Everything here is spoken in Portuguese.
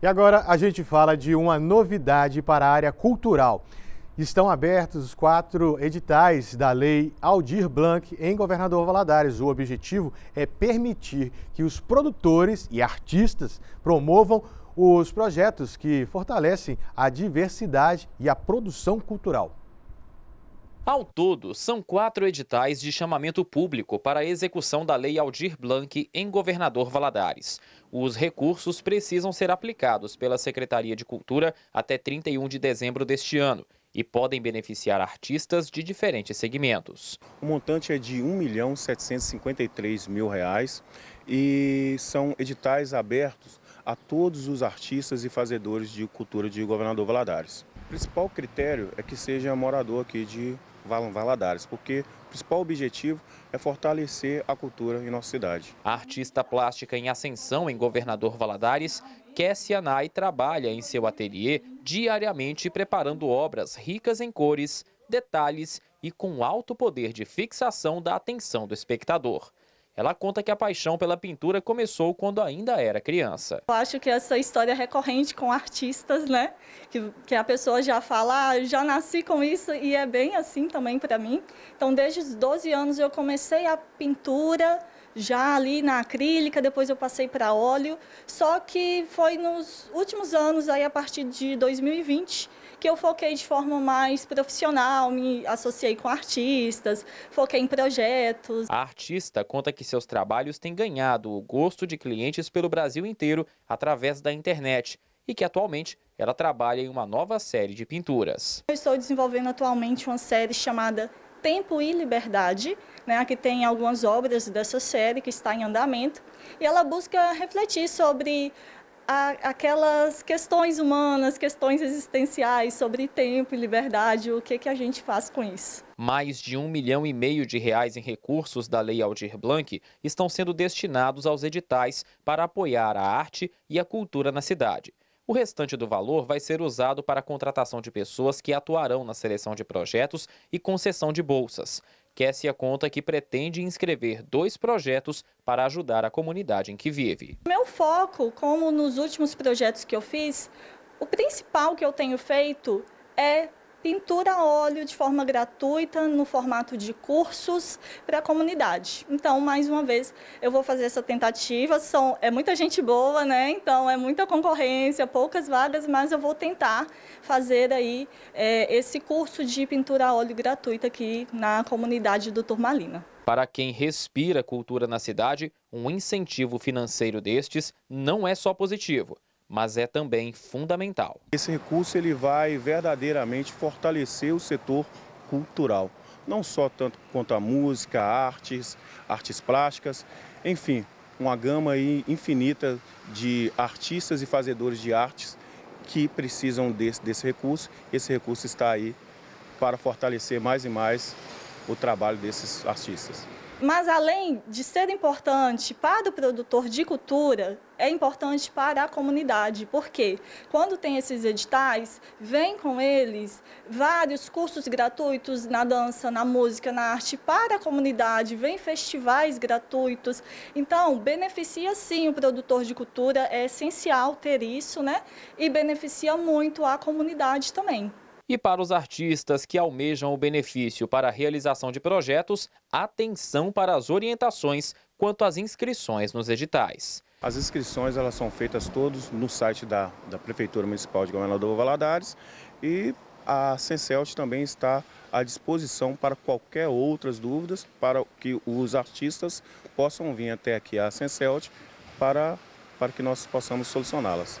E agora a gente fala de uma novidade para a área cultural. Estão abertos os quatro editais da Lei Aldir Blanc em Governador Valadares. O objetivo é permitir que os produtores e artistas promovam os projetos que fortalecem a diversidade e a produção cultural. Ao todo, são quatro editais de chamamento público para a execução da Lei Aldir Blanc em Governador Valadares. Os recursos precisam ser aplicados pela Secretaria de Cultura até 31 de dezembro deste ano e podem beneficiar artistas de diferentes segmentos. O montante é de R$ 1.753.000 e são editais abertos a todos os artistas e fazedores de cultura de Governador Valadares. O principal critério é que seja morador aqui de Valadares, porque o principal objetivo é fortalecer a cultura em nossa cidade. A artista plástica em ascensão em Governador Valadares, Kessia trabalha em seu ateliê diariamente preparando obras ricas em cores, detalhes e com alto poder de fixação da atenção do espectador. Ela conta que a paixão pela pintura começou quando ainda era criança. Eu acho que essa história é recorrente com artistas, né? Que, que a pessoa já fala, ah, já nasci com isso e é bem assim também para mim. Então, desde os 12 anos eu comecei a pintura, já ali na acrílica, depois eu passei para óleo. Só que foi nos últimos anos, aí a partir de 2020, que eu foquei de forma mais profissional, me associei com artistas, foquei em projetos. A artista conta que seus trabalhos têm ganhado o gosto de clientes pelo Brasil inteiro através da internet e que atualmente ela trabalha em uma nova série de pinturas. Eu estou desenvolvendo atualmente uma série chamada Tempo e Liberdade, né, Que tem algumas obras dessa série que está em andamento, e ela busca refletir sobre a, aquelas questões humanas, questões existenciais sobre tempo e liberdade, o que, que a gente faz com isso. Mais de um milhão e meio de reais em recursos da Lei Aldir Blanc estão sendo destinados aos editais para apoiar a arte e a cultura na cidade. O restante do valor vai ser usado para a contratação de pessoas que atuarão na seleção de projetos e concessão de bolsas a conta que pretende inscrever dois projetos para ajudar a comunidade em que vive. Meu foco, como nos últimos projetos que eu fiz, o principal que eu tenho feito é pintura a óleo de forma gratuita, no formato de cursos para a comunidade. Então, mais uma vez, eu vou fazer essa tentativa. São, é muita gente boa, né? Então, é muita concorrência, poucas vagas, mas eu vou tentar fazer aí é, esse curso de pintura a óleo gratuita aqui na comunidade do Turmalina. Para quem respira cultura na cidade, um incentivo financeiro destes não é só positivo mas é também fundamental. Esse recurso ele vai verdadeiramente fortalecer o setor cultural, não só tanto quanto a música, artes, artes plásticas, enfim, uma gama infinita de artistas e fazedores de artes que precisam desse, desse recurso. Esse recurso está aí para fortalecer mais e mais o trabalho desses artistas. Mas além de ser importante para o produtor de cultura, é importante para a comunidade, porque quando tem esses editais, vem com eles vários cursos gratuitos na dança, na música, na arte para a comunidade, vem festivais gratuitos. Então, beneficia sim o produtor de cultura, é essencial ter isso, né? E beneficia muito a comunidade também. E para os artistas que almejam o benefício para a realização de projetos, atenção para as orientações quanto às inscrições nos editais. As inscrições elas são feitas todos no site da, da Prefeitura Municipal de Governador Valadares e a Cencelt também está à disposição para qualquer outras dúvidas, para que os artistas possam vir até aqui a Cencelt para, para que nós possamos solucioná-las.